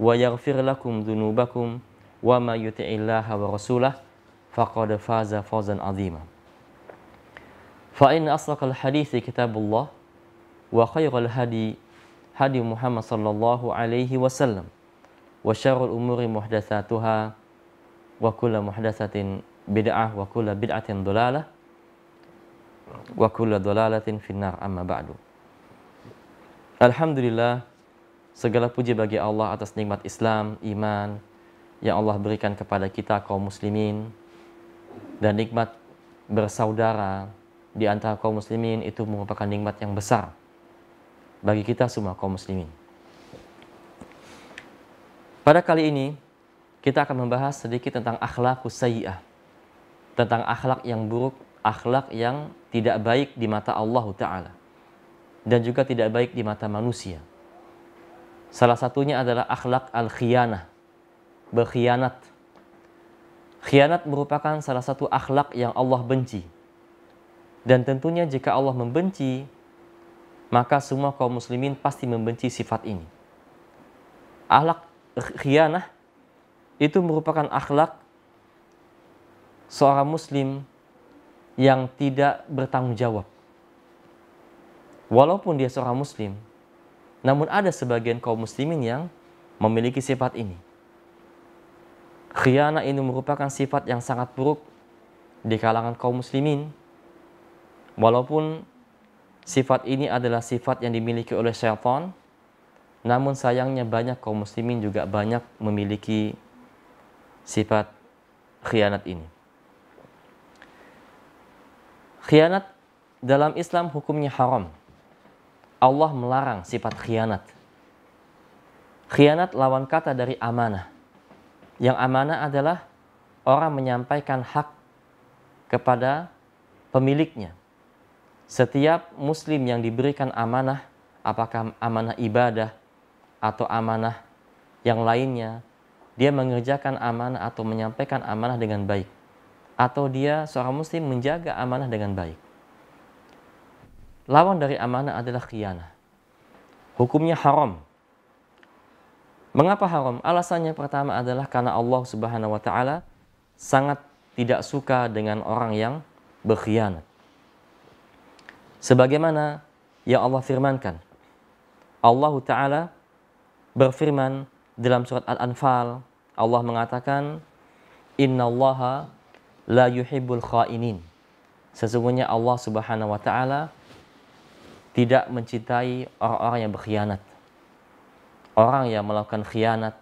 ويغفر لكم ذنوبكم وما يطع الله ورسوله فقد فاز فوزا عظيما فإن أصدق الحديث كتاب الله وخير الهدي هدي محمد صلى الله عليه وسلم وشر الأمور محدثاتها وكل محدثة بدعة وكل بدعة ضلالة وكل ضلالة في النار أما بعد الحمد لله Segala puji bagi Allah atas nikmat Islam, iman yang Allah berikan kepada kita kaum muslimin dan nikmat bersaudara di antara kaum muslimin itu merupakan nikmat yang besar bagi kita semua kaum muslimin. Pada kali ini kita akan membahas sedikit tentang akhlak sayyi'ah. Tentang akhlak yang buruk, akhlak yang tidak baik di mata Allah taala dan juga tidak baik di mata manusia. Salah satunya adalah akhlak al-khiyanah, berkhianat. Khianat merupakan salah satu akhlak yang Allah benci. Dan tentunya jika Allah membenci, maka semua kaum muslimin pasti membenci sifat ini. Akhlak khianah itu merupakan akhlak seorang muslim yang tidak bertanggung jawab. Walaupun dia seorang muslim, namun ada sebagian kaum muslimin yang memiliki sifat ini. Khianat ini merupakan sifat yang sangat buruk di kalangan kaum muslimin. Walaupun sifat ini adalah sifat yang dimiliki oleh syaitan, namun sayangnya banyak kaum muslimin juga banyak memiliki sifat khianat ini. Khianat dalam Islam hukumnya haram. Allah melarang sifat khianat. Khianat lawan kata dari amanah. Yang amanah adalah orang menyampaikan hak kepada pemiliknya. Setiap muslim yang diberikan amanah, apakah amanah ibadah atau amanah yang lainnya, dia mengerjakan amanah atau menyampaikan amanah dengan baik. Atau dia seorang muslim menjaga amanah dengan baik lawan dari amanah adalah khianah. Hukumnya haram. Mengapa haram? Alasannya pertama adalah karena Allah Subhanahu wa taala sangat tidak suka dengan orang yang berkhianat. Sebagaimana yang Allah firmankan. Allah taala berfirman dalam surat Al-Anfal, Allah mengatakan, "Innallaha la yuhibbul khainin." Sesungguhnya Allah Subhanahu wa taala tidak mencintai orang-orang yang berkhianat. Orang yang melakukan khianat,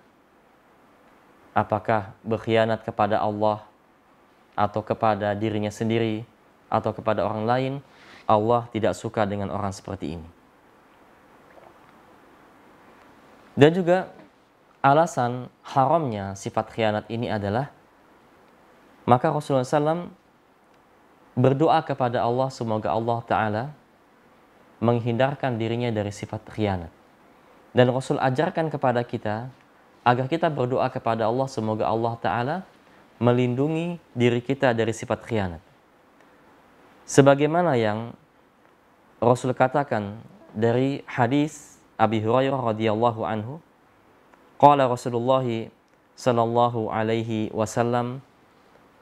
apakah berkhianat kepada Allah atau kepada dirinya sendiri atau kepada orang lain, Allah tidak suka dengan orang seperti ini. Dan juga alasan haramnya sifat khianat ini adalah maka Rasulullah SAW berdoa kepada Allah semoga Allah Ta'ala menghindarkan dirinya dari sifat khianat. Dan Rasul ajarkan kepada kita agar kita berdoa kepada Allah semoga Allah Ta'ala melindungi diri kita dari sifat khianat. Sebagaimana yang Rasul katakan dari hadis Abi Hurairah radhiyallahu anhu, qala Rasulullah sallallahu alaihi wasallam,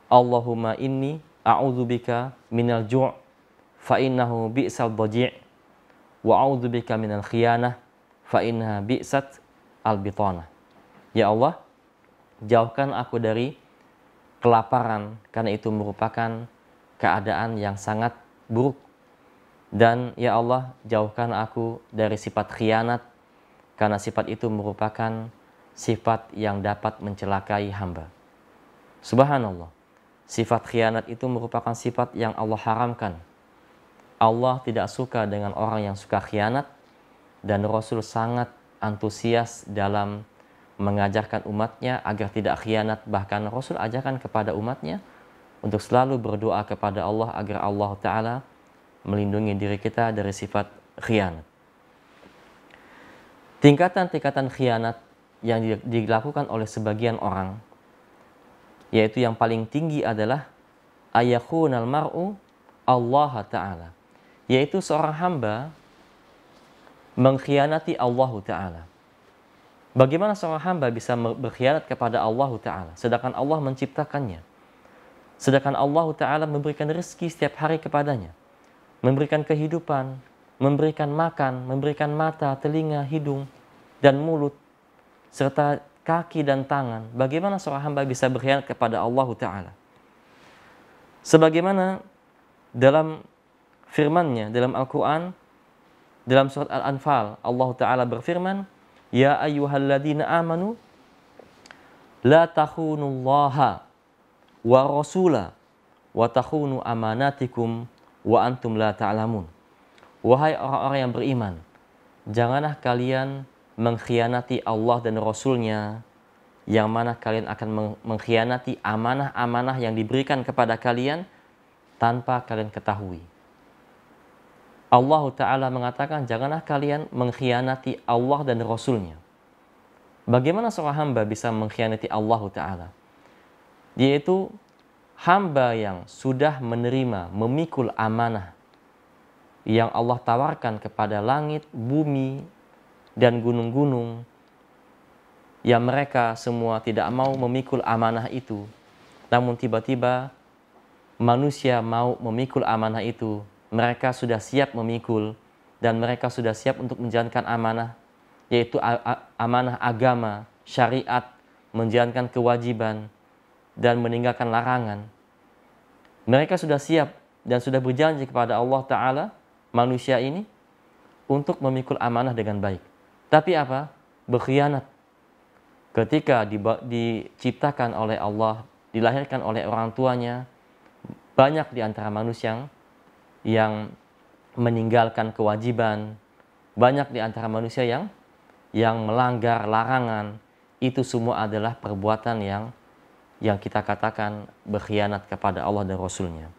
Allahumma inni a'udzubika minal ju' fa innahu bi'sal dhaji' wa a'udzubika minal khiyanah fa inha bi'sat al bitana. Ya Allah, jauhkan aku dari kelaparan karena itu merupakan keadaan yang sangat buruk. Dan ya Allah, jauhkan aku dari sifat khianat karena sifat itu merupakan sifat yang dapat mencelakai hamba. Subhanallah. Sifat khianat itu merupakan sifat yang Allah haramkan Allah tidak suka dengan orang yang suka khianat dan Rasul sangat antusias dalam mengajarkan umatnya agar tidak khianat bahkan Rasul ajarkan kepada umatnya untuk selalu berdoa kepada Allah agar Allah taala melindungi diri kita dari sifat khianat. Tingkatan-tingkatan khianat yang dilakukan oleh sebagian orang yaitu yang paling tinggi adalah ayakunal mar'u Allah Ta'ala yaitu seorang hamba mengkhianati Allah Ta'ala. Bagaimana seorang hamba bisa berkhianat kepada Allah Ta'ala, sedangkan Allah menciptakannya. Sedangkan Allah Ta'ala memberikan rezeki setiap hari kepadanya. Memberikan kehidupan, memberikan makan, memberikan mata, telinga, hidung, dan mulut, serta kaki dan tangan. Bagaimana seorang hamba bisa berkhianat kepada Allah Ta'ala? Sebagaimana dalam firman-Nya dalam Al-Qur'an dalam surat Al-Anfal Allah taala berfirman ya ayyuhalladzina amanu la takhunullaha wa rasula wa takhunu amanatikum wa antum la ta'lamun wahai orang-orang yang beriman janganlah kalian mengkhianati Allah dan Rasulnya yang mana kalian akan mengkhianati amanah-amanah yang diberikan kepada kalian tanpa kalian ketahui. Allah Ta'ala mengatakan, janganlah kalian mengkhianati Allah dan Rasulnya. Bagaimana seorang hamba bisa mengkhianati Allah Ta'ala? Yaitu hamba yang sudah menerima, memikul amanah yang Allah tawarkan kepada langit, bumi, dan gunung-gunung yang mereka semua tidak mau memikul amanah itu. Namun tiba-tiba manusia mau memikul amanah itu mereka sudah siap memikul dan mereka sudah siap untuk menjalankan amanah yaitu amanah agama, syariat, menjalankan kewajiban dan meninggalkan larangan. Mereka sudah siap dan sudah berjanji kepada Allah taala manusia ini untuk memikul amanah dengan baik. Tapi apa? Berkhianat. Ketika diciptakan oleh Allah, dilahirkan oleh orang tuanya, banyak di antara manusia yang meninggalkan kewajiban. Banyak di antara manusia yang yang melanggar larangan. Itu semua adalah perbuatan yang yang kita katakan berkhianat kepada Allah dan Rasulnya.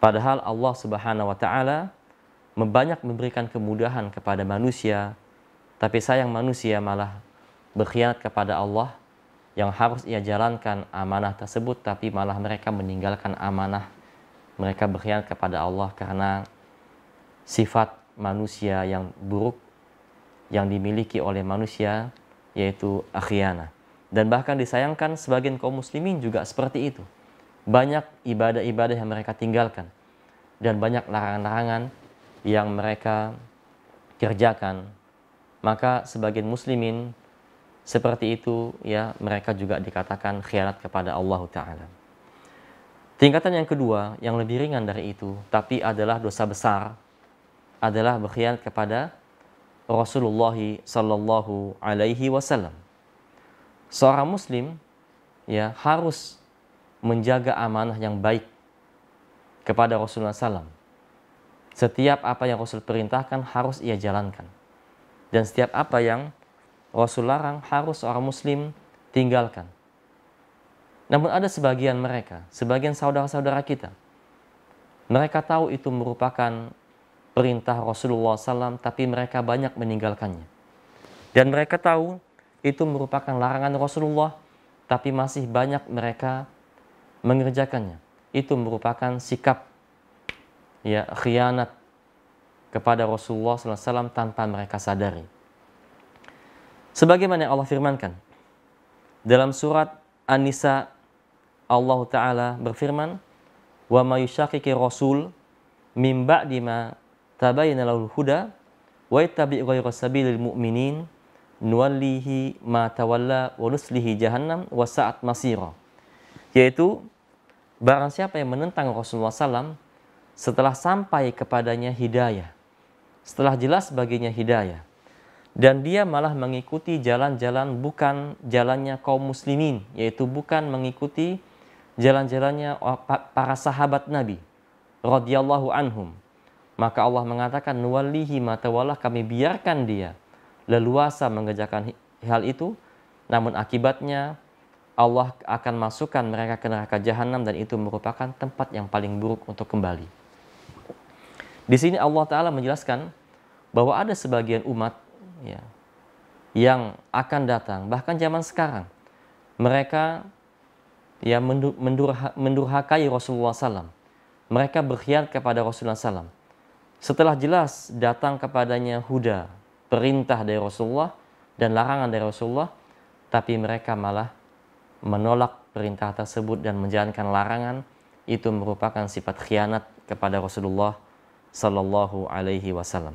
Padahal Allah Subhanahu wa taala banyak memberikan kemudahan kepada manusia, tapi sayang manusia malah berkhianat kepada Allah yang harus ia jalankan amanah tersebut tapi malah mereka meninggalkan amanah mereka berkhianat kepada Allah karena sifat manusia yang buruk yang dimiliki oleh manusia yaitu akhiana. Dan bahkan disayangkan sebagian kaum muslimin juga seperti itu. Banyak ibadah-ibadah yang mereka tinggalkan dan banyak larangan-larangan yang mereka kerjakan. Maka sebagian muslimin seperti itu ya mereka juga dikatakan khianat kepada Allah taala. Tingkatan yang kedua, yang lebih ringan dari itu, tapi adalah dosa besar, adalah berkhianat kepada Rasulullah Sallallahu Alaihi Wasallam. Seorang Muslim ya harus menjaga amanah yang baik kepada Rasulullah SAW. Setiap apa yang Rasul perintahkan harus ia jalankan. Dan setiap apa yang Rasul larang harus orang Muslim tinggalkan. Namun ada sebagian mereka, sebagian saudara-saudara kita, mereka tahu itu merupakan perintah Rasulullah SAW, tapi mereka banyak meninggalkannya. Dan mereka tahu itu merupakan larangan Rasulullah, tapi masih banyak mereka mengerjakannya. Itu merupakan sikap ya khianat kepada Rasulullah SAW tanpa mereka sadari. Sebagaimana Allah firmankan dalam surat An-Nisa Allah Ta'ala berfirman, Wa ma yushakiki rasul min ba'di ma tabayin lahul huda wa yattabi' ghayra sabilil mu'minin nuwallihi ma tawalla wa nuslihi jahannam wa sa'at masira. Yaitu barang siapa yang menentang Rasulullah SAW setelah sampai kepadanya hidayah, setelah jelas baginya hidayah, dan dia malah mengikuti jalan-jalan bukan jalannya kaum muslimin, yaitu bukan mengikuti jalan-jalannya para sahabat Nabi radhiyallahu anhum. Maka Allah mengatakan nuwallihi matawalah kami biarkan dia leluasa mengerjakan hal itu namun akibatnya Allah akan masukkan mereka ke neraka jahanam dan itu merupakan tempat yang paling buruk untuk kembali. Di sini Allah taala menjelaskan bahwa ada sebagian umat ya yang akan datang bahkan zaman sekarang mereka yang mendurha, mendurhakai Rasulullah SAW. Mereka berkhianat kepada Rasulullah SAW. Setelah jelas datang kepadanya huda, perintah dari Rasulullah dan larangan dari Rasulullah, tapi mereka malah menolak perintah tersebut dan menjalankan larangan itu merupakan sifat khianat kepada Rasulullah Sallallahu Alaihi Wasallam.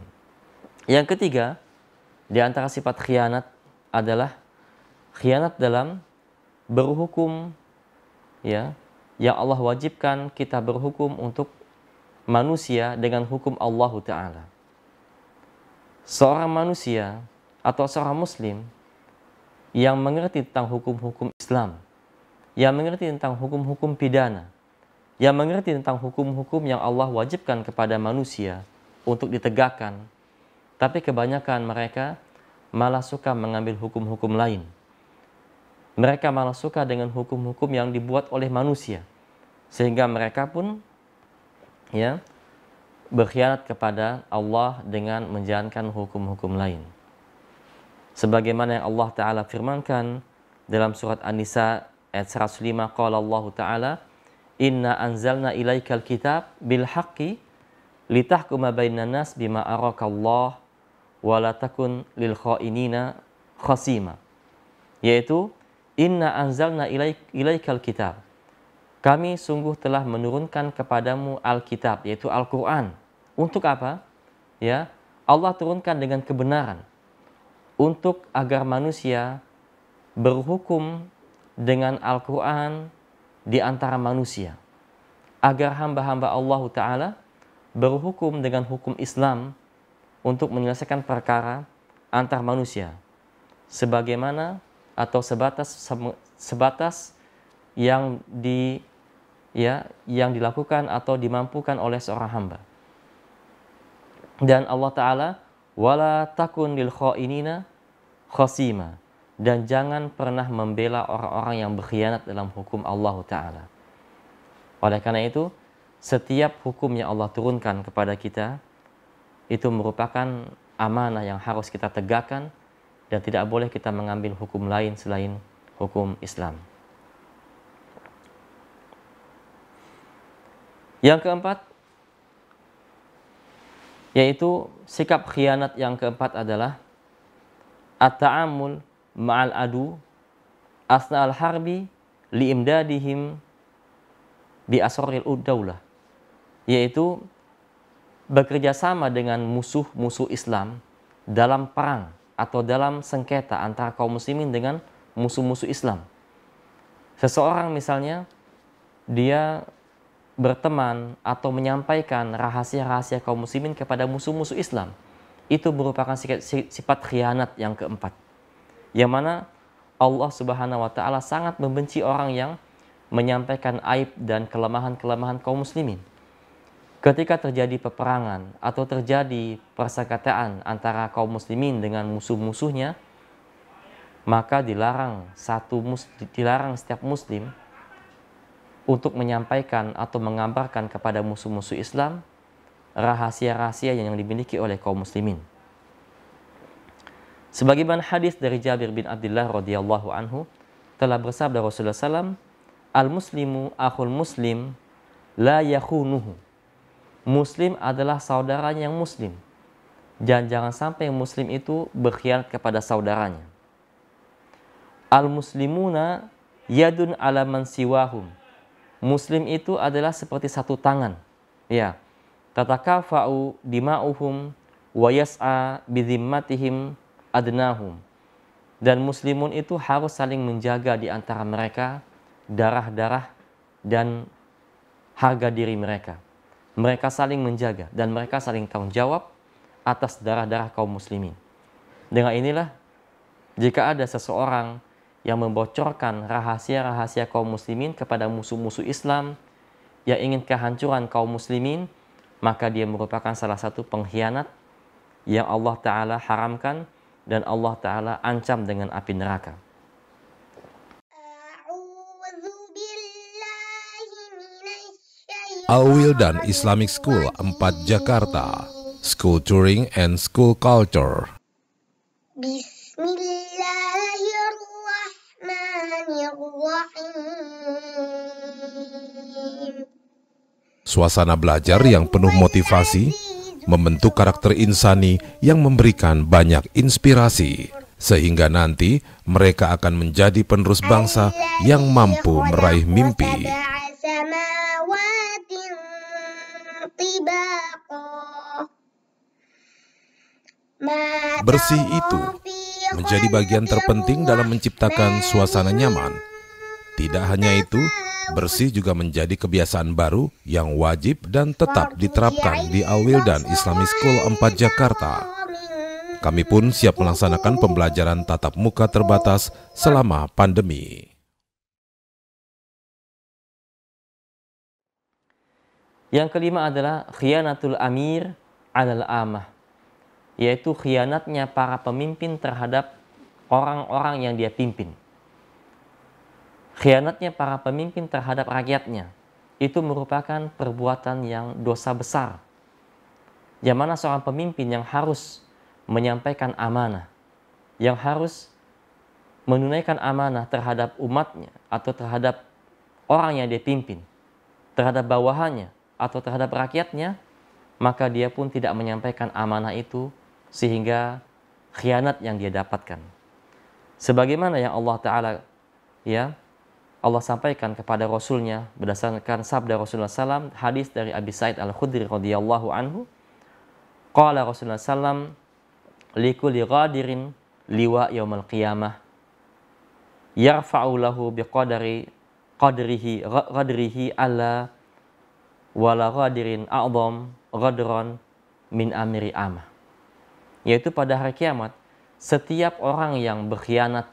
Yang ketiga, di antara sifat khianat adalah khianat dalam berhukum ya yang Allah wajibkan kita berhukum untuk manusia dengan hukum Allah Ta'ala. Seorang manusia atau seorang muslim yang mengerti tentang hukum-hukum Islam, yang mengerti tentang hukum-hukum pidana, yang mengerti tentang hukum-hukum yang Allah wajibkan kepada manusia untuk ditegakkan, tapi kebanyakan mereka malah suka mengambil hukum-hukum lain mereka malah suka dengan hukum-hukum yang dibuat oleh manusia. Sehingga mereka pun ya berkhianat kepada Allah dengan menjalankan hukum-hukum lain. Sebagaimana yang Allah Ta'ala firmankan dalam surat An-Nisa ayat 105 qala Allah Ta'ala Inna anzalna ilaikal kitab bil haqqi litahkuma bainan nas bima araka Allah wa la takun lil khainina khasima yaitu Inna anzalna ilaik, ilaikal kitab. Kami sungguh telah menurunkan kepadamu Alkitab, yaitu Al-Quran. Untuk apa? Ya, Allah turunkan dengan kebenaran. Untuk agar manusia berhukum dengan Al-Quran di antara manusia. Agar hamba-hamba Allah Ta'ala berhukum dengan hukum Islam untuk menyelesaikan perkara antar manusia. Sebagaimana atau sebatas sebatas yang di ya yang dilakukan atau dimampukan oleh seorang hamba. Dan Allah taala wala takun lil khainina khosima dan jangan pernah membela orang-orang yang berkhianat dalam hukum Allah taala. Oleh karena itu, setiap hukum yang Allah turunkan kepada kita itu merupakan amanah yang harus kita tegakkan dan tidak boleh kita mengambil hukum lain selain hukum Islam. Yang keempat, yaitu sikap khianat yang keempat adalah at-ta'amul ma'al adu asna al-harbi liimdadihim bi asoril udaulah yaitu bekerja sama dengan musuh-musuh Islam dalam perang atau dalam sengketa antara kaum muslimin dengan musuh-musuh Islam. Seseorang misalnya dia berteman atau menyampaikan rahasia-rahasia kaum muslimin kepada musuh-musuh Islam. Itu merupakan sifat khianat yang keempat. Yang mana Allah Subhanahu wa taala sangat membenci orang yang menyampaikan aib dan kelemahan-kelemahan kaum muslimin. Ketika terjadi peperangan atau terjadi persekataan antara kaum muslimin dengan musuh-musuhnya, maka dilarang satu mus, dilarang setiap muslim untuk menyampaikan atau mengabarkan kepada musuh-musuh Islam rahasia-rahasia yang dimiliki oleh kaum muslimin. Sebagaimana hadis dari Jabir bin Abdullah radhiyallahu anhu telah bersabda Rasulullah SAW, al muslimu akhul muslim la yakhunuhu Muslim adalah saudaranya yang Muslim. Dan jangan sampai Muslim itu berkhianat kepada saudaranya. Al-Muslimuna yadun ala man siwahum. Muslim itu adalah seperti satu tangan. Ya. Tatakafa'u dima'uhum wa yas'a bidhimmatihim adnahum. Dan muslimun itu harus saling menjaga di antara mereka darah-darah dan harga diri mereka mereka saling menjaga dan mereka saling tanggung jawab atas darah-darah kaum muslimin. Dengan inilah, jika ada seseorang yang membocorkan rahasia-rahasia kaum muslimin kepada musuh-musuh Islam yang ingin kehancuran kaum muslimin, maka dia merupakan salah satu pengkhianat yang Allah Ta'ala haramkan dan Allah Ta'ala ancam dengan api neraka. Awil dan Islamic School 4 Jakarta School Touring and School Culture Suasana belajar yang penuh motivasi membentuk karakter insani yang memberikan banyak inspirasi sehingga nanti mereka akan menjadi penerus bangsa yang mampu meraih mimpi. Bersih itu menjadi bagian terpenting dalam menciptakan suasana nyaman. Tidak hanya itu, bersih juga menjadi kebiasaan baru yang wajib dan tetap diterapkan di Awil dan Islamic School 4 Jakarta. Kami pun siap melaksanakan pembelajaran tatap muka terbatas selama pandemi. Yang kelima adalah khianatul amir alal amah, yaitu khianatnya para pemimpin terhadap orang-orang yang dia pimpin. Khianatnya para pemimpin terhadap rakyatnya itu merupakan perbuatan yang dosa besar. Yang mana seorang pemimpin yang harus menyampaikan amanah, yang harus menunaikan amanah terhadap umatnya atau terhadap orang yang dia pimpin, terhadap bawahannya, atau terhadap rakyatnya, maka dia pun tidak menyampaikan amanah itu sehingga khianat yang dia dapatkan. Sebagaimana yang Allah Ta'ala ya Allah sampaikan kepada Rasulnya berdasarkan sabda Rasulullah SAW, hadis dari Abi Said Al-Khudri radhiyallahu anhu, Qala Rasulullah SAW, Likuli ghadirin liwa yawmal qiyamah, yarfa'u lahu biqadari qadrihi, qadrihi ala wala ghadirin a'dham ghadran min amiri amah. Yaitu pada hari kiamat, setiap orang yang berkhianat,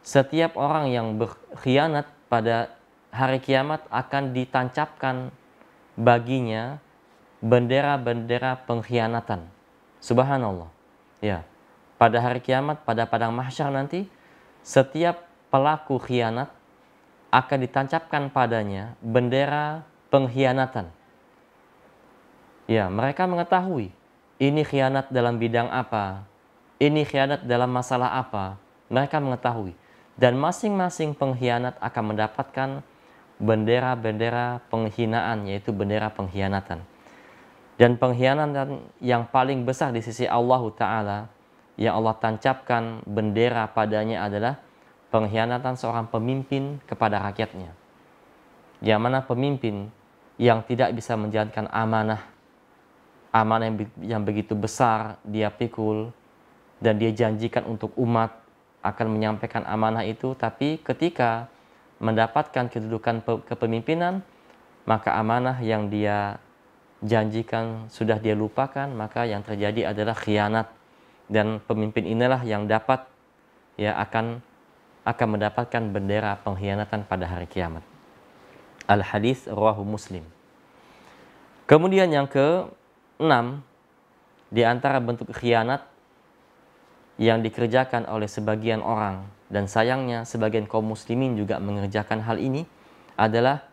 setiap orang yang berkhianat pada hari kiamat akan ditancapkan baginya bendera-bendera pengkhianatan. Subhanallah. Ya. Pada hari kiamat, pada padang mahsyar nanti, setiap pelaku khianat akan ditancapkan padanya bendera pengkhianatan. Ya, mereka mengetahui ini khianat dalam bidang apa, ini khianat dalam masalah apa. Mereka mengetahui. Dan masing-masing pengkhianat akan mendapatkan bendera-bendera penghinaan, yaitu bendera pengkhianatan. Dan pengkhianatan yang paling besar di sisi Allah Ta'ala, yang Allah tancapkan bendera padanya adalah pengkhianatan seorang pemimpin kepada rakyatnya. Yang mana pemimpin yang tidak bisa menjalankan amanah amanah yang, yang begitu besar dia pikul dan dia janjikan untuk umat akan menyampaikan amanah itu tapi ketika mendapatkan kedudukan kepemimpinan maka amanah yang dia janjikan sudah dia lupakan maka yang terjadi adalah khianat dan pemimpin inilah yang dapat ya akan akan mendapatkan bendera pengkhianatan pada hari kiamat Al-Hadis Rawahu Muslim. Kemudian yang ke enam, di antara bentuk khianat yang dikerjakan oleh sebagian orang dan sayangnya sebagian kaum muslimin juga mengerjakan hal ini adalah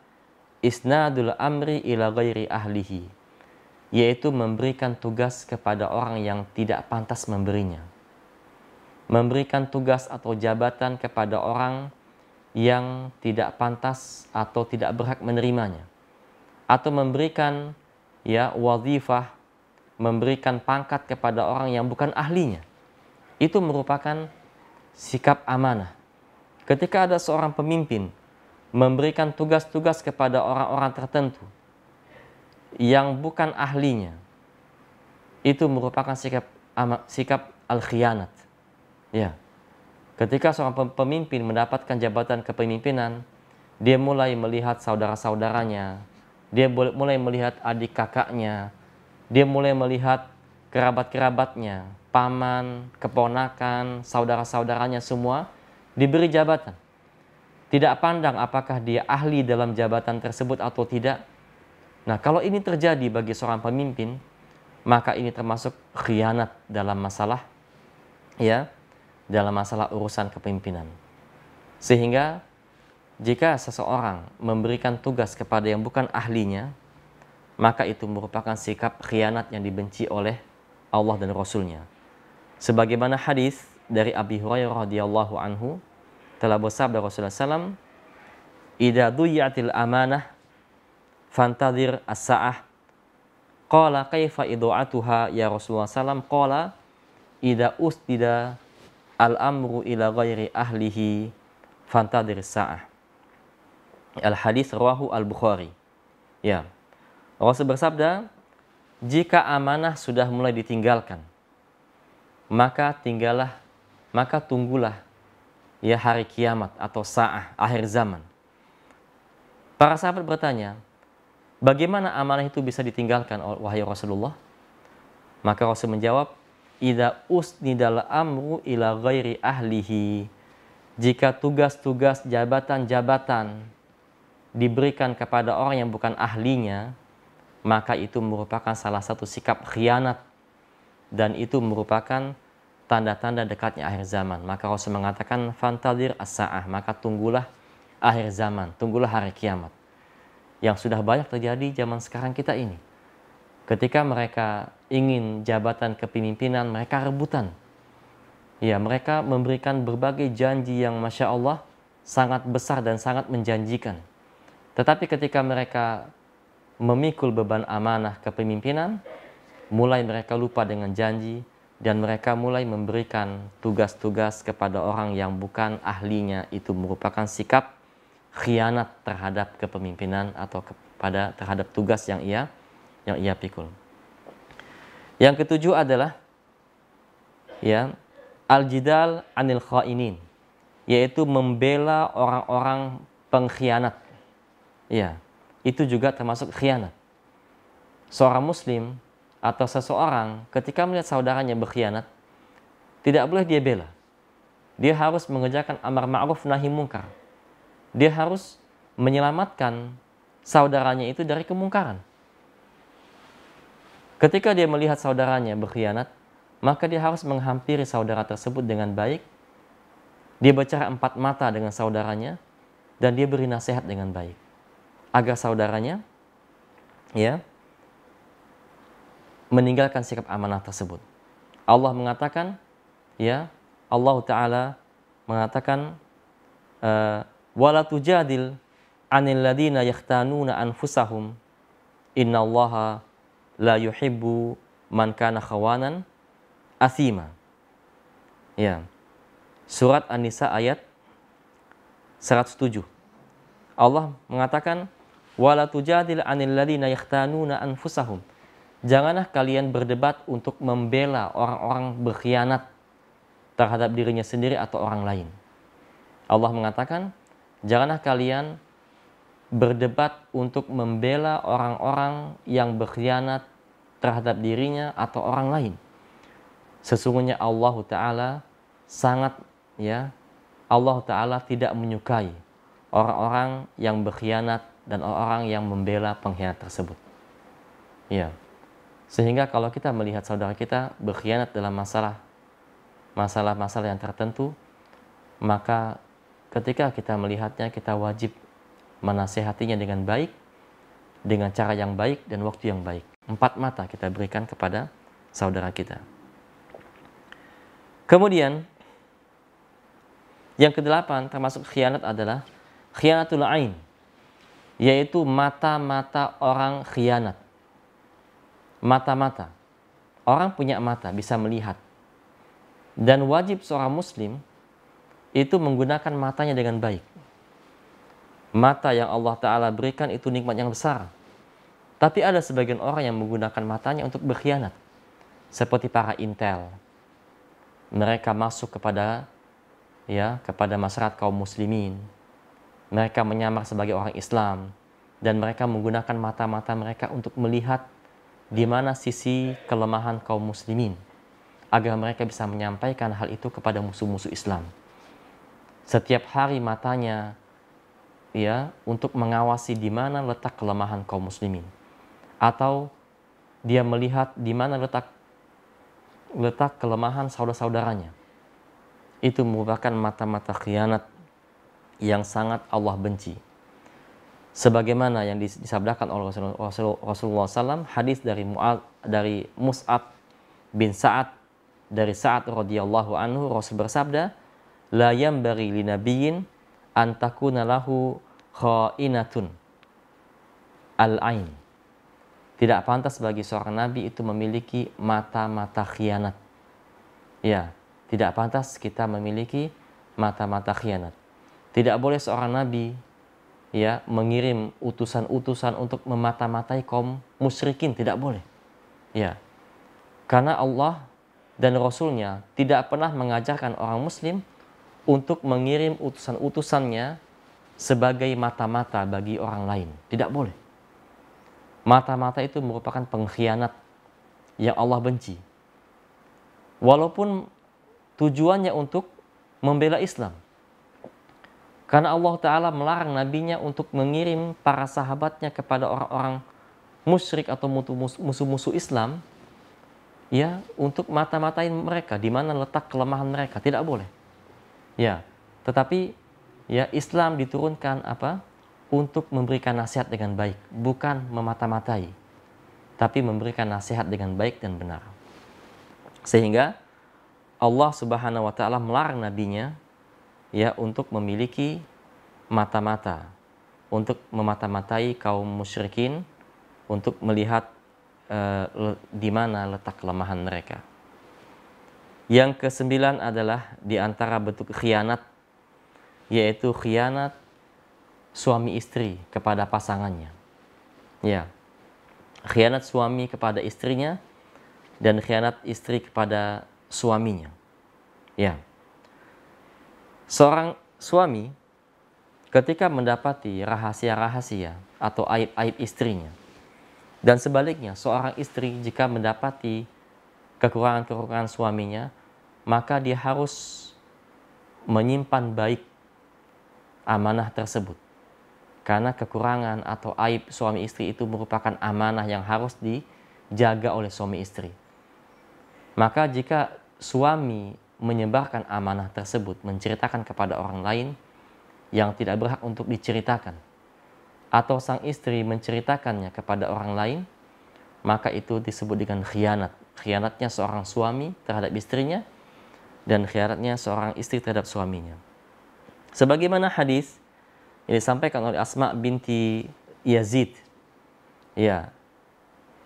isnadul amri ila ghairi ahlihi yaitu memberikan tugas kepada orang yang tidak pantas memberinya memberikan tugas atau jabatan kepada orang yang tidak pantas atau tidak berhak menerimanya atau memberikan ya wazifah memberikan pangkat kepada orang yang bukan ahlinya itu merupakan sikap amanah ketika ada seorang pemimpin memberikan tugas-tugas kepada orang-orang tertentu yang bukan ahlinya itu merupakan sikap sikap al khianat ya Ketika seorang pemimpin mendapatkan jabatan kepemimpinan, dia mulai melihat saudara-saudaranya, dia mulai melihat adik kakaknya, dia mulai melihat kerabat-kerabatnya, paman, keponakan, saudara-saudaranya semua diberi jabatan. Tidak pandang apakah dia ahli dalam jabatan tersebut atau tidak. Nah, kalau ini terjadi bagi seorang pemimpin, maka ini termasuk khianat dalam masalah ya dalam masalah urusan kepemimpinan. Sehingga jika seseorang memberikan tugas kepada yang bukan ahlinya, maka itu merupakan sikap khianat yang dibenci oleh Allah dan Rasulnya. Sebagaimana hadis dari Abi Hurairah radhiyallahu anhu telah bersabda Rasulullah SAW, "Ida duyatil amanah fantadir as-sa'ah." Qala kaifa idu'atuha ya Rasulullah SAW? Qala ida ustida al-amru ila ghairi ahlihi fantadir sa'ah. Al-hadis rawahu al-Bukhari. Ya. Rasul bersabda, jika amanah sudah mulai ditinggalkan, maka tinggallah, maka tunggulah ya hari kiamat atau sa'ah, akhir zaman. Para sahabat bertanya, bagaimana amanah itu bisa ditinggalkan wahai Rasulullah? Maka Rasul menjawab, Ida usnidal amru ila ghairi ahlihi. Jika tugas-tugas jabatan-jabatan diberikan kepada orang yang bukan ahlinya, maka itu merupakan salah satu sikap khianat dan itu merupakan tanda-tanda dekatnya akhir zaman. Maka Rasul mengatakan fantadir as-sa'ah, maka tunggulah akhir zaman, tunggulah hari kiamat. Yang sudah banyak terjadi zaman sekarang kita ini. Ketika mereka ingin jabatan kepemimpinan, mereka rebutan. Ya, mereka memberikan berbagai janji yang Masya Allah sangat besar dan sangat menjanjikan. Tetapi ketika mereka memikul beban amanah kepemimpinan, mulai mereka lupa dengan janji, dan mereka mulai memberikan tugas-tugas kepada orang yang bukan ahlinya itu merupakan sikap khianat terhadap kepemimpinan atau kepada terhadap tugas yang ia yang ia pikul. Yang ketujuh adalah ya al-jidal anil khainin yaitu membela orang-orang pengkhianat. Ya, itu juga termasuk khianat. Seorang muslim atau seseorang ketika melihat saudaranya berkhianat tidak boleh dia bela. Dia harus mengerjakan amar ma'ruf nahi mungkar. Dia harus menyelamatkan saudaranya itu dari kemungkaran. Ketika dia melihat saudaranya berkhianat, maka dia harus menghampiri saudara tersebut dengan baik. Dia bicara empat mata dengan saudaranya dan dia beri nasihat dengan baik agar saudaranya ya meninggalkan sikap amanah tersebut. Allah mengatakan ya Allah taala mengatakan eh, wala tujadil anil ladina yahtanuna anfusahum innallaha la yuhibbu man kana khawanan asima. Ya. Surat An-Nisa ayat 107. Allah mengatakan wala tujadil 'anil ladina yahtanuna anfusahum. Janganlah kalian berdebat untuk membela orang-orang berkhianat terhadap dirinya sendiri atau orang lain. Allah mengatakan, janganlah kalian berdebat untuk membela orang-orang yang berkhianat terhadap dirinya atau orang lain. Sesungguhnya Allah Ta'ala sangat ya Allah Ta'ala tidak menyukai orang-orang yang berkhianat dan orang-orang yang membela pengkhianat tersebut. Ya. Sehingga kalau kita melihat saudara kita berkhianat dalam masalah masalah-masalah yang tertentu, maka ketika kita melihatnya kita wajib menasehatinya dengan baik, dengan cara yang baik dan waktu yang baik. Empat mata kita berikan kepada saudara kita. Kemudian, yang kedelapan termasuk khianat adalah khianatul ain, yaitu mata-mata orang khianat. Mata-mata. Orang punya mata, bisa melihat. Dan wajib seorang muslim itu menggunakan matanya dengan baik Mata yang Allah Ta'ala berikan itu nikmat yang besar. Tapi ada sebagian orang yang menggunakan matanya untuk berkhianat. Seperti para intel. Mereka masuk kepada ya kepada masyarakat kaum muslimin. Mereka menyamar sebagai orang Islam. Dan mereka menggunakan mata-mata mereka untuk melihat di mana sisi kelemahan kaum muslimin agar mereka bisa menyampaikan hal itu kepada musuh-musuh Islam. Setiap hari matanya ya untuk mengawasi di mana letak kelemahan kaum muslimin atau dia melihat di mana letak letak kelemahan saudara-saudaranya. Itu merupakan mata-mata khianat yang sangat Allah benci. Sebagaimana yang disabdakan oleh Rasulullah SAW, hadis dari Mu'ad, dari Mus'ab bin Sa'ad dari Sa'ad radhiyallahu anhu Rasul bersabda, "La yambari linabiyyin antakuna lahu khainatun al-ain. Tidak pantas bagi seorang nabi itu memiliki mata-mata khianat. Ya, tidak pantas kita memiliki mata-mata khianat. Tidak boleh seorang nabi ya mengirim utusan-utusan untuk memata-matai kaum musyrikin, tidak boleh. Ya. Karena Allah dan Rasulnya tidak pernah mengajarkan orang muslim untuk mengirim utusan-utusannya sebagai mata-mata bagi orang lain. Tidak boleh. Mata-mata itu merupakan pengkhianat yang Allah benci. Walaupun tujuannya untuk membela Islam. Karena Allah Ta'ala melarang nabinya untuk mengirim para sahabatnya kepada orang-orang musyrik atau musuh-musuh Islam ya untuk mata-matain mereka di mana letak kelemahan mereka tidak boleh Ya, tetapi ya Islam diturunkan apa? Untuk memberikan nasihat dengan baik, bukan memata-matai, tapi memberikan nasihat dengan baik dan benar. Sehingga Allah Subhanahu wa taala melarang nabinya ya untuk memiliki mata-mata, untuk memata-matai kaum musyrikin, untuk melihat uh, di mana letak kelemahan mereka. Yang kesembilan adalah di antara bentuk khianat, yaitu khianat suami istri kepada pasangannya. Ya, khianat suami kepada istrinya dan khianat istri kepada suaminya. Ya, seorang suami ketika mendapati rahasia-rahasia atau aib-aib istrinya, dan sebaliknya seorang istri jika mendapati kekurangan-kekurangan suaminya, maka dia harus menyimpan baik amanah tersebut. Karena kekurangan atau aib suami istri itu merupakan amanah yang harus dijaga oleh suami istri. Maka jika suami menyebarkan amanah tersebut, menceritakan kepada orang lain yang tidak berhak untuk diceritakan, atau sang istri menceritakannya kepada orang lain, maka itu disebut dengan khianat khianatnya seorang suami terhadap istrinya dan khianatnya seorang istri terhadap suaminya. Sebagaimana hadis yang disampaikan oleh Asma binti Yazid. Ya.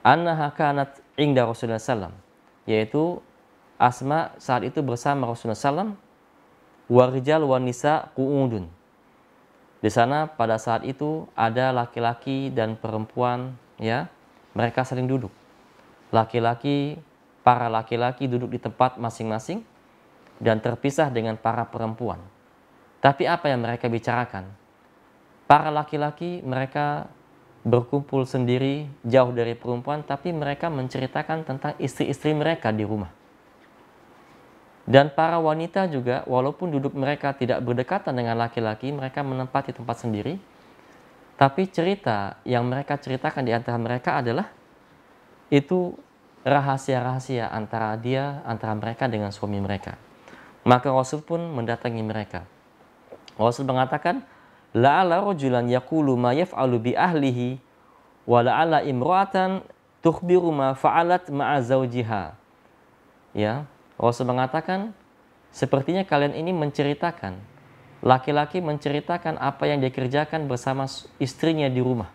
Annaha kanat inda Rasulullah sallam, yaitu Asma saat itu bersama Rasulullah sallam warijal wanisa kuudun. Di sana pada saat itu ada laki-laki dan perempuan ya, mereka saling duduk laki-laki, para laki-laki duduk di tempat masing-masing dan terpisah dengan para perempuan. Tapi apa yang mereka bicarakan? Para laki-laki mereka berkumpul sendiri jauh dari perempuan tapi mereka menceritakan tentang istri-istri mereka di rumah. Dan para wanita juga, walaupun duduk mereka tidak berdekatan dengan laki-laki, mereka menempati tempat sendiri. Tapi cerita yang mereka ceritakan di antara mereka adalah itu rahasia-rahasia antara dia, antara mereka dengan suami mereka. Maka Rasul pun mendatangi mereka. Rasul mengatakan, La'ala rojulan yakulu ma yaf'alu bi ahlihi, wa la'ala imra'atan tukhbiru ma fa'alat ma'a zawjiha. Ya, Rasul mengatakan, sepertinya kalian ini menceritakan, laki-laki menceritakan apa yang dia kerjakan bersama istrinya di rumah.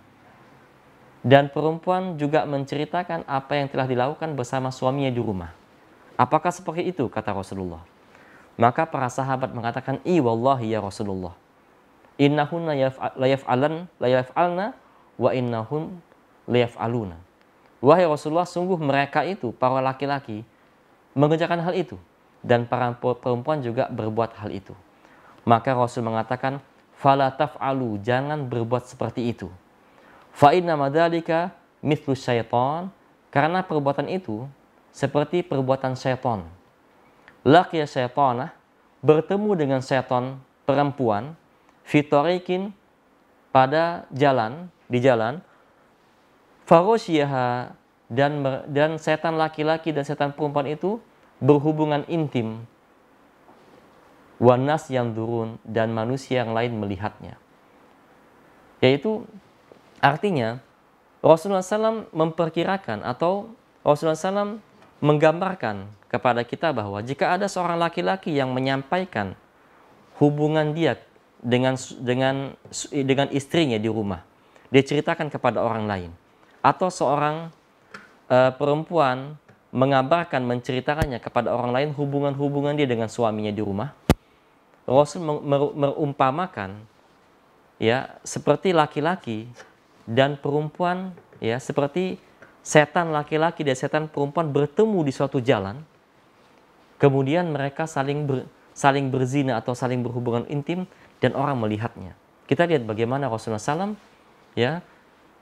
Dan perempuan juga menceritakan apa yang telah dilakukan bersama suaminya di rumah. Apakah seperti itu kata Rasulullah? Maka para sahabat mengatakan, "I wallahi ya Rasulullah. Innahunna layaf'alan layaf'alna wa innahun layaf'aluna." Wahai Rasulullah, sungguh mereka itu para laki-laki mengerjakan hal itu dan para perempuan juga berbuat hal itu. Maka Rasul mengatakan, "Fala taf'alu, jangan berbuat seperti itu." Fa inna madzalika mithlu syaitan karena perbuatan itu seperti perbuatan syaitan. Laqiya syaitanah bertemu dengan setan perempuan fitorikin pada jalan di jalan farosyaha dan dan setan laki-laki dan setan perempuan itu berhubungan intim wanas yang turun dan manusia yang lain melihatnya yaitu Artinya, Rasulullah SAW memperkirakan atau Rasulullah SAW menggambarkan kepada kita bahwa jika ada seorang laki-laki yang menyampaikan hubungan dia dengan dengan dengan istrinya di rumah, dia ceritakan kepada orang lain, atau seorang uh, perempuan mengabarkan menceritakannya kepada orang lain hubungan-hubungan dia dengan suaminya di rumah, Rasul merumpamakan ya seperti laki-laki dan perempuan ya seperti setan laki-laki dan setan perempuan bertemu di suatu jalan. Kemudian mereka saling ber, saling berzina atau saling berhubungan intim dan orang melihatnya. Kita lihat bagaimana Rasulullah SAW ya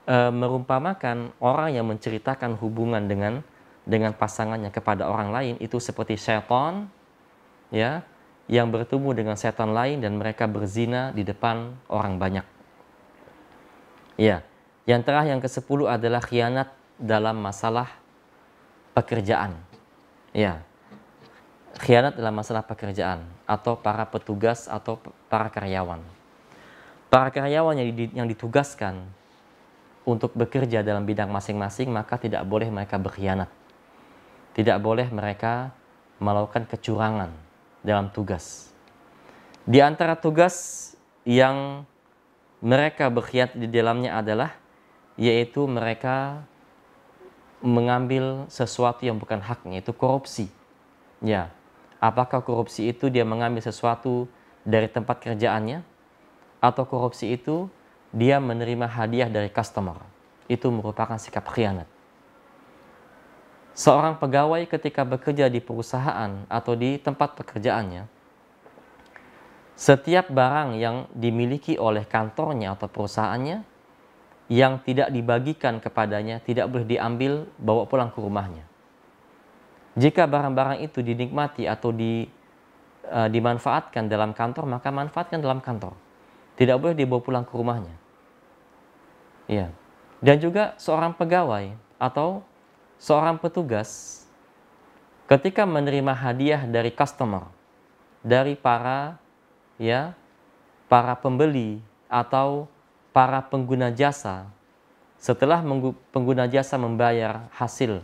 e, merumpamakan orang yang menceritakan hubungan dengan dengan pasangannya kepada orang lain itu seperti setan ya yang bertemu dengan setan lain dan mereka berzina di depan orang banyak. Ya. Yang terakhir yang ke-10 adalah khianat dalam masalah pekerjaan. Ya. Khianat dalam masalah pekerjaan atau para petugas atau para karyawan. Para karyawan yang ditugaskan untuk bekerja dalam bidang masing-masing maka tidak boleh mereka berkhianat. Tidak boleh mereka melakukan kecurangan dalam tugas. Di antara tugas yang mereka berkhianat di dalamnya adalah yaitu mereka mengambil sesuatu yang bukan haknya, itu korupsi. Ya, apakah korupsi itu dia mengambil sesuatu dari tempat kerjaannya, atau korupsi itu dia menerima hadiah dari customer. Itu merupakan sikap khianat. Seorang pegawai ketika bekerja di perusahaan atau di tempat pekerjaannya, setiap barang yang dimiliki oleh kantornya atau perusahaannya yang tidak dibagikan kepadanya tidak boleh diambil bawa pulang ke rumahnya. Jika barang-barang itu dinikmati atau di, e, dimanfaatkan dalam kantor, maka manfaatkan dalam kantor. Tidak boleh dibawa pulang ke rumahnya. Ya. Dan juga seorang pegawai atau seorang petugas ketika menerima hadiah dari customer, dari para ya para pembeli atau para pengguna jasa setelah pengguna jasa membayar hasil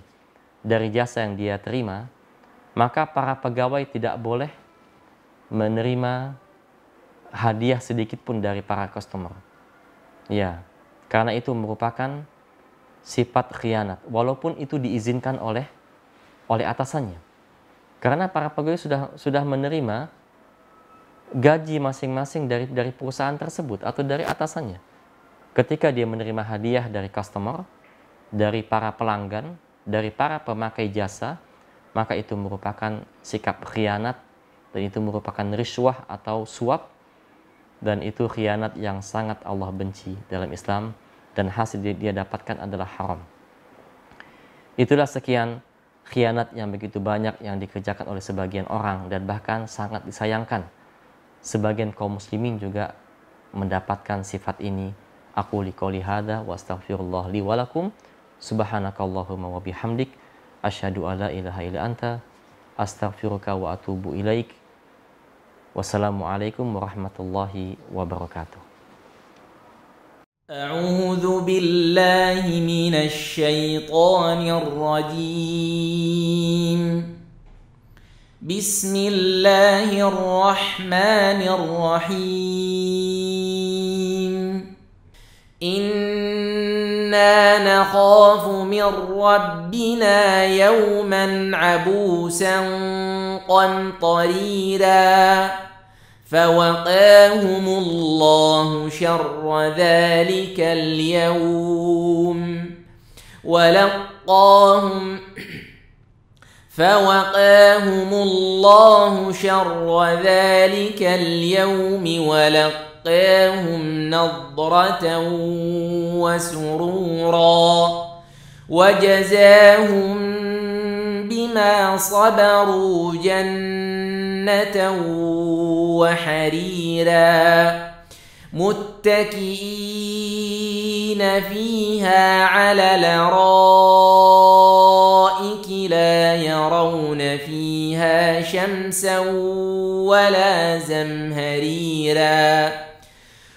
dari jasa yang dia terima, maka para pegawai tidak boleh menerima hadiah sedikit pun dari para customer. Ya, karena itu merupakan sifat khianat, walaupun itu diizinkan oleh oleh atasannya. Karena para pegawai sudah sudah menerima gaji masing-masing dari dari perusahaan tersebut atau dari atasannya ketika dia menerima hadiah dari customer, dari para pelanggan, dari para pemakai jasa, maka itu merupakan sikap khianat dan itu merupakan riswah atau suap dan itu khianat yang sangat Allah benci dalam Islam dan hasil dia dapatkan adalah haram. Itulah sekian khianat yang begitu banyak yang dikerjakan oleh sebagian orang dan bahkan sangat disayangkan. Sebagian kaum muslimin juga mendapatkan sifat ini أقول قولي هذا وأستغفر الله لي ولكم سبحانك اللهم وبحمدك أشهد أن لا إله إلا أنت أستغفرك وأتوب إليك والسلام عليكم ورحمة الله وبركاته أعوذ بالله من الشيطان الرجيم بسم الله الرحمن الرحيم انا نخاف من ربنا يوما عبوسا قمطريرا فوقاهم الله شر ذلك اليوم ولقاهم فوقاهم الله شر ذلك اليوم ولقاهم ولقاهم نضرة وسرورا وجزاهم بما صبروا جنة وحريرا متكئين فيها على الارائك لا يرون فيها شمسا ولا زمهريرا